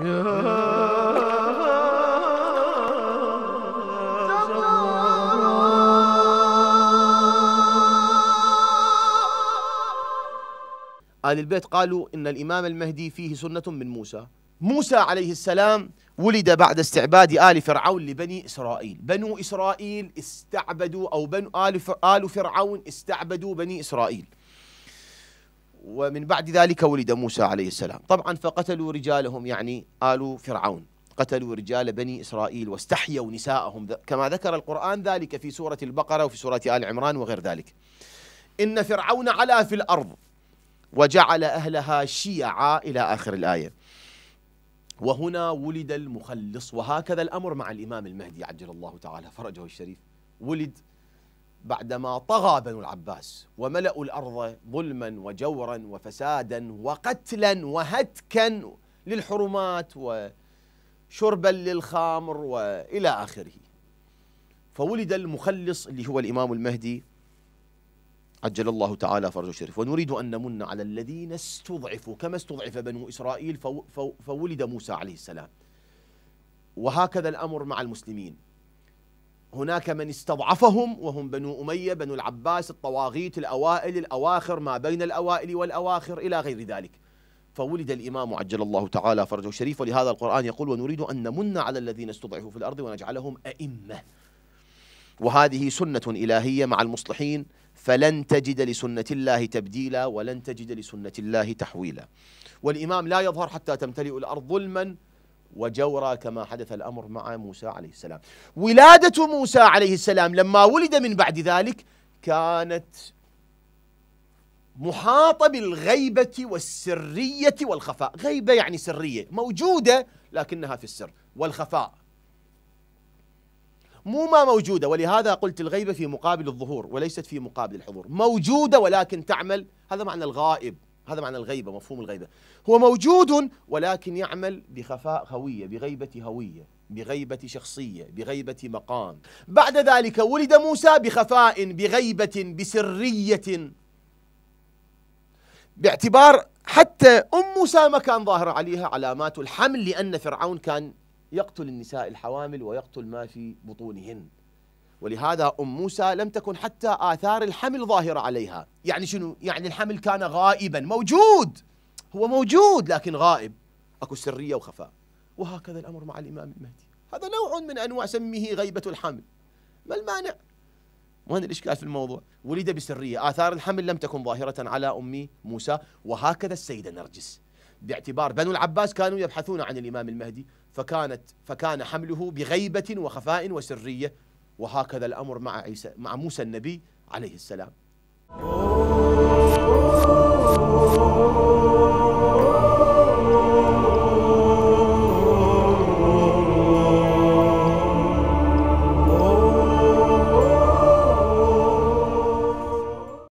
آل البيت قالوا إن الإمام المهدي فيه سنة من موسى موسى عليه السلام ولد بعد استعباد آل فرعون لبني إسرائيل بنو إسرائيل استعبدوا أو بنو آل, آل فرعون استعبدوا بني إسرائيل ومن بعد ذلك ولد موسى عليه السلام طبعا فقتلوا رجالهم يعني آل فرعون قتلوا رجال بني إسرائيل واستحيوا نساءهم كما ذكر القرآن ذلك في سورة البقرة وفي سورة آل عمران وغير ذلك إن فرعون علا في الأرض وجعل أهلها شيعا إلى آخر الآية وهنا ولد المخلص وهكذا الأمر مع الإمام المهدي عجل الله تعالى فرجه الشريف ولد بعدما طغى بنو العباس وملأوا الأرض ظلما وجورا وفسادا وقتلا وهتكا للحرمات وشربا للخمر وإلى آخره فولد المخلص اللي هو الإمام المهدي عجل الله تعالى فرجه الشريف ونريد أن نمن على الذين استضعفوا كما استضعف بنو إسرائيل فولد موسى عليه السلام وهكذا الأمر مع المسلمين هناك من استضعفهم وهم بنو أمية بنو العباس الطواغيت الأوائل الأواخر ما بين الأوائل والأواخر إلى غير ذلك فولد الإمام عجل الله تعالى فرجه الشريف ولهذا القرآن يقول ونريد أن نمن على الذين استضعفوا في الأرض ونجعلهم أئمة وهذه سنة إلهية مع المصلحين فلن تجد لسنة الله تبديلا ولن تجد لسنة الله تحويلا والإمام لا يظهر حتى تمتلئ الأرض ظلما وجورا كما حدث الأمر مع موسى عليه السلام ولادة موسى عليه السلام لما ولد من بعد ذلك كانت محاطة بالغيبة والسرية والخفاء غيبة يعني سرية موجودة لكنها في السر والخفاء مو ما موجودة ولهذا قلت الغيبة في مقابل الظهور وليست في مقابل الحضور موجودة ولكن تعمل هذا معنى الغائب هذا معنى الغيبة مفهوم الغيبة هو موجود ولكن يعمل بخفاء هوية بغيبة هوية بغيبة شخصية بغيبة مقام بعد ذلك ولد موسى بخفاء بغيبة بسرية باعتبار حتى أم موسى ما كان ظاهرة عليها علامات الحمل لأن فرعون كان يقتل النساء الحوامل ويقتل ما في بطونهن ولهذا أم موسى لم تكن حتى آثار الحمل ظاهرة عليها يعني شنو؟ يعني الحمل كان غائبا موجود هو موجود لكن غائب أكو سرية وخفاء وهكذا الأمر مع الإمام المهدي هذا نوع من أنواع سميه غيبة الحمل ما المانع؟ وين الإشكال في الموضوع؟ ولد بسرية آثار الحمل لم تكن ظاهرة على أم موسى وهكذا السيدة نرجس باعتبار بنو العباس كانوا يبحثون عن الإمام المهدي فكانت فكان حمله بغيبة وخفاء وسرية وهكذا الأمر مع عيسى مع موسى النبي عليه السلام